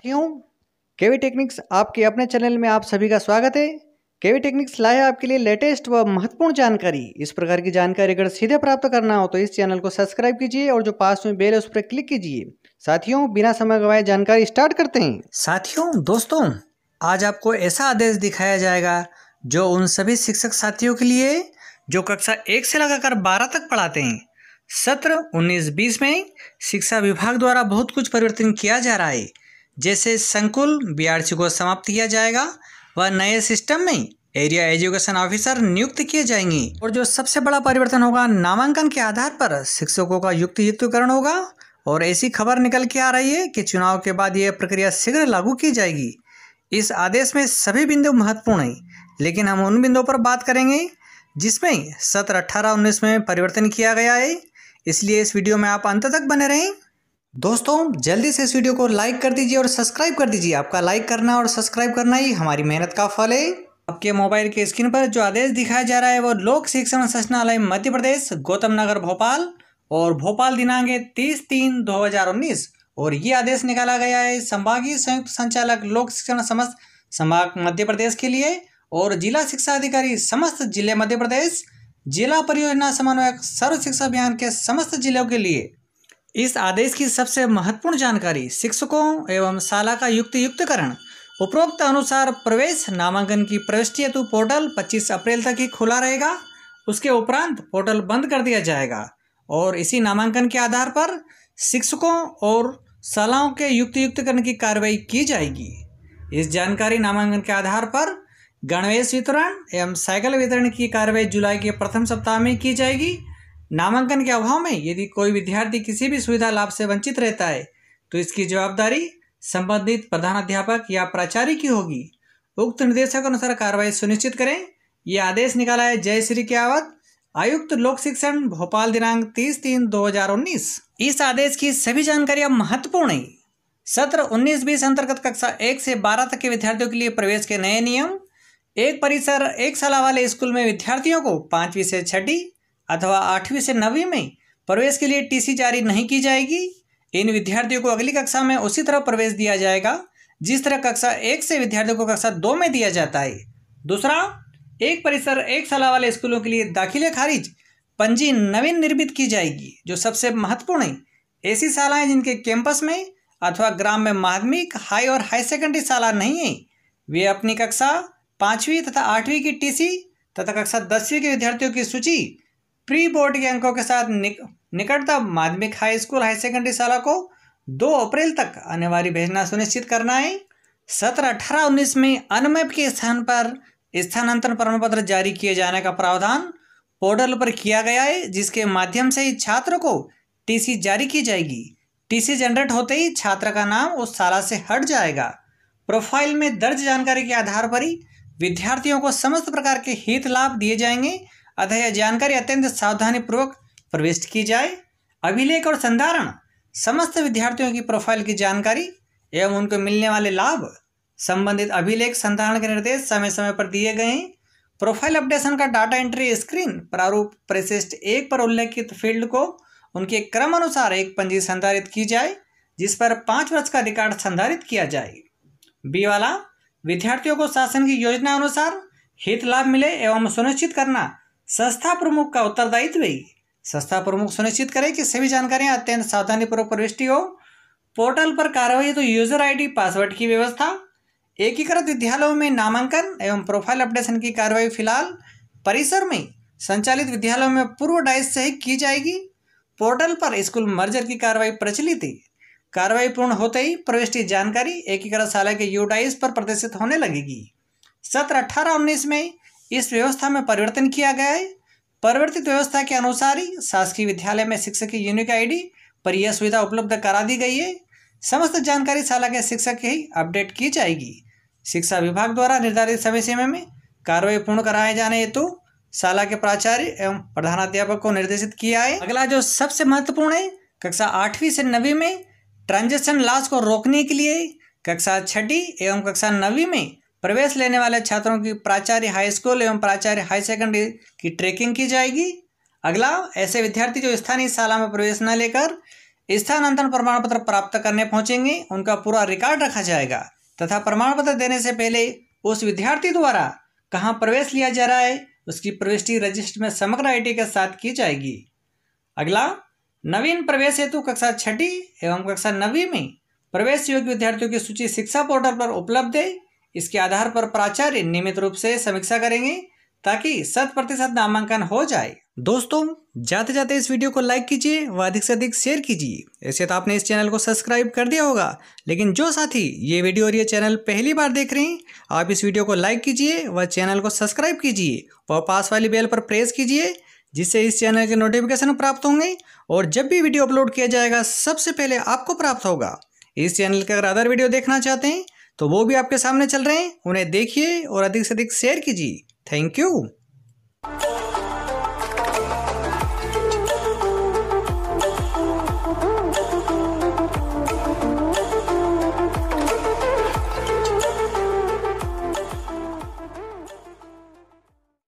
क्यों केवी टेक्निक्स आपके अपने चैनल में आप सभी का स्वागत है केवी टेक्निक्स लाए आपके लिए लेटेस्ट व महत्वपूर्ण जानकारी इस प्रकार की जानकारी अगर सीधे प्राप्त करना हो तो इस चैनल को सब्सक्राइब कीजिए और जो पास में बेल है उस पर क्लिक कीजिए साथियों बिना समय गवाए जानकारी स्टार्ट करते हैं साथियों दोस्तों आज आपको ऐसा आदेश दिखाया जाएगा जो उन सभी शिक्षक साथियों के लिए जो कक्षा एक से लगाकर बारह तक पढ़ाते हैं सत्र उन्नीस बीस में शिक्षा विभाग द्वारा बहुत कुछ परिवर्तन किया जा रहा है जैसे संकुल बी को समाप्त किया जाएगा व नए सिस्टम में एरिया एजुकेशन ऑफिसर नियुक्त किए जाएंगे और जो सबसे बड़ा परिवर्तन होगा नामांकन के आधार पर शिक्षकों का युक्त युक्तिकरण होगा और ऐसी खबर निकल के आ रही है कि चुनाव के बाद यह प्रक्रिया शीघ्र लागू की जाएगी इस आदेश में सभी बिंदु महत्वपूर्ण हैं लेकिन हम उन बिंदुओं पर बात करेंगे जिसमें सत्र अट्ठारह उन्नीस में परिवर्तन किया गया है इसलिए इस वीडियो में आप अंत तक बने रहें दोस्तों जल्दी से इस वीडियो को लाइक कर दीजिए और सब्सक्राइब कर दीजिए आपका लाइक करना और सब्सक्राइब करना ही हमारी मेहनत का फल है आपके मोबाइल के स्क्रीन पर जो आदेश दिखाया जा रहा है वो लोक शिक्षण संस्थानालय मध्य प्रदेश गौतम नगर भोपाल और भोपाल दिनांक है तीस तीन दो हजार उन्नीस और ये आदेश निकाला गया है संभागीय संयुक्त संचालक लोक शिक्षण समस्त संभाग मध्य प्रदेश के लिए और जिला शिक्षा अधिकारी समस्त जिले मध्य प्रदेश जिला परियोजना समन्वयक सर्व शिक्षा अभियान के समस्त जिलों के लिए इस आदेश की सबसे महत्वपूर्ण जानकारी शिक्षकों एवं शाला का युक्त युक्तकरण उपरोक्त अनुसार प्रवेश नामांकन की प्रविष्टि हेतु पोर्टल 25 अप्रैल तक ही खुला रहेगा उसके उपरांत पोर्टल बंद कर दिया जाएगा और इसी नामांकन के आधार पर शिक्षकों और शालाओं के युक्त युक्तकरण की कार्रवाई की जाएगी इस जानकारी नामांकन के आधार पर गणवेश वितरण एवं साइकिल वितरण की कार्रवाई जुलाई के प्रथम सप्ताह में की जाएगी नामांकन के अभाव में यदि कोई विद्यार्थी किसी भी सुविधा लाभ से वंचित रहता है तो इसकी जवाबदारी संबंधित प्रधानाध्यापक या प्राचार्य की होगी उक्त निर्देशक अनुसार कार्रवाई सुनिश्चित करें यह आदेश निकाला है जय श्री क्यावत आयुक्त लोक शिक्षण भोपाल दिनांक तीस तीन दो हजार उन्नीस इस आदेश की सभी जानकारियां महत्वपूर्ण है सत्र उन्नीस बीस अंतर्गत कक्षा एक से बारह तक के विद्यार्थियों के लिए प्रवेश के नए नियम एक परिसर एक शाला वाले स्कूल में विद्यार्थियों को पाँचवीं से छठी अथवा आठवीं से नवीं में प्रवेश के लिए टीसी जारी नहीं की जाएगी इन विद्यार्थियों को अगली कक्षा में उसी तरह प्रवेश दिया जाएगा जिस तरह कक्षा एक से विद्यार्थियों को कक्षा दो में दिया जाता है दूसरा एक परिसर एक शाला वाले स्कूलों के लिए दाखिले खारिज पंजी नवीन निर्मित की जाएगी जो सबसे महत्वपूर्ण है ऐसी शालाएँ जिनके कैंपस में अथवा ग्राम में माध्यमिक हाई और हाई सेकेंडरी शाला नहीं है वे अपनी कक्षा पाँचवीं तथा आठवीं की टीसी तथा कक्षा दसवीं के विद्यार्थियों की सूची प्री बोर्ड के अंकों के साथ निक, निकटता माध्यमिक हाई स्कूल हाई सेकेंडरी शाला को दो अप्रैल तक अनिवार्य भेजना सुनिश्चित करना है सत्रह अठारह उन्नीस में अनमेप के स्थान पर स्थानांतरण प्रमाण पत्र जारी किए जाने का प्रावधान पोर्टल पर किया गया है जिसके माध्यम से ही छात्र को टीसी जारी की जाएगी टीसी जनरेट होते ही छात्र का नाम उस शाला से हट जाएगा प्रोफाइल में दर्ज जानकारी के आधार पर ही विद्यार्थियों को समस्त प्रकार के हित लाभ दिए जाएंगे अतः यह जानकारी अत्यंत सावधानीपूर्वक प्रविष्ट की जाए अभिलेख और संधारण समस्त विद्यार्थियों की प्रोफाइल की जानकारी एवं उनको मिलने वाले लाभ संबंधित अभिलेख संधारण के निर्देश समय समय पर दिए गए हैं प्रोफाइल अपडेशन का डाटा एंट्री स्क्रीन प्रारूप प्रशिष्ट एक पर उल्लेखित फील्ड को उनके क्रम अनुसार एक पंजी संधारित की जाए जिस पर पाँच वर्ष का रिकॉर्ड संधारित किया जाए बी वाला विद्यार्थियों को शासन की योजना अनुसार हित लाभ मिले एवं सुनिश्चित करना संस्था प्रमुख का उत्तरदायित्व ही संस्था प्रमुख सुनिश्चित करें कि सभी जानकारियां अत्यंत सावधानीपूर्वक प्रविष्टि हो पोर्टल पर कार्रवाई तो यूजर आईडी पासवर्ड की व्यवस्था एकीकृत विद्यालयों में नामांकन एवं प्रोफाइल अपडेशन की कार्रवाई फिलहाल परिसर में संचालित विद्यालयों में पूर्व डाइस से ही की जाएगी पोर्टल पर स्कूल मर्जर की कार्रवाई प्रचलित है कार्रवाई पूर्ण होते ही प्रविष्टि जानकारी एकीकरण शाला के यूडाइस पर प्रदर्शित होने लगेगी सत्र अठारह उन्नीस में इस व्यवस्था में परिवर्तन किया गया है परिवर्तित व्यवस्था के अनुसार ही शासकीय विद्यालय में शिक्षक की यूनिक आईडी पर यह सुविधा उपलब्ध करा दी गई है समस्त जानकारी शाला के शिक्षक के ही अपडेट की जाएगी शिक्षा विभाग द्वारा निर्धारित समय सीमा में कार्रवाई पूर्ण कराए जाने हेतु शाला के प्राचार्य एवं प्रधानाध्यापक को निर्देशित किया है अगला जो सबसे महत्वपूर्ण है कक्षा आठवीं से नवी में ट्रांजेक्शन लॉस को रोकने के लिए कक्षा छठी एवं कक्षा नवी में प्रवेश लेने वाले छात्रों की प्राचार्य हाई स्कूल एवं प्राचार्य हाई सेकेंडरी की ट्रैकिंग की जाएगी अगला ऐसे विद्यार्थी जो स्थानीय शाला में प्रवेश न लेकर स्थानांतरण प्रमाण पत्र प्राप्त करने पहुंचेंगे उनका पूरा रिकॉर्ड रखा जाएगा तथा प्रमाण पत्र देने से पहले उस विद्यार्थी द्वारा कहाँ प्रवेश लिया जा रहा है उसकी प्रविष्टि रजिस्टर में समग्र आई के साथ की जाएगी अगला नवीन प्रवेश हेतु कक्षा छठी एवं कक्षा नवी में प्रवेश योग्य विद्यार्थियों की सूची शिक्षा पोर्टल पर उपलब्ध है इसके आधार पर प्राचार्य नियमित रूप से समीक्षा करेंगे ताकि शत प्रतिशत नामांकन हो जाए दोस्तों जाते जाते इस वीडियो को लाइक कीजिए व अधिक से अधिक शेयर कीजिए ऐसे तो आपने इस चैनल को सब्सक्राइब कर दिया होगा लेकिन जो साथी ये वीडियो और ये चैनल पहली बार देख रहे हैं आप इस वीडियो को लाइक कीजिए व चैनल को सब्सक्राइब कीजिए व पास वाली बेल पर प्रेस कीजिए जिससे इस चैनल के नोटिफिकेशन प्राप्त होंगे और जब भी वीडियो अपलोड किया जाएगा सबसे पहले आपको प्राप्त होगा इस चैनल के अगर अदर वीडियो देखना चाहते हैं तो वो भी आपके सामने चल रहे हैं उन्हें देखिए और अधिक से अधिक शेयर कीजिए थैंक यू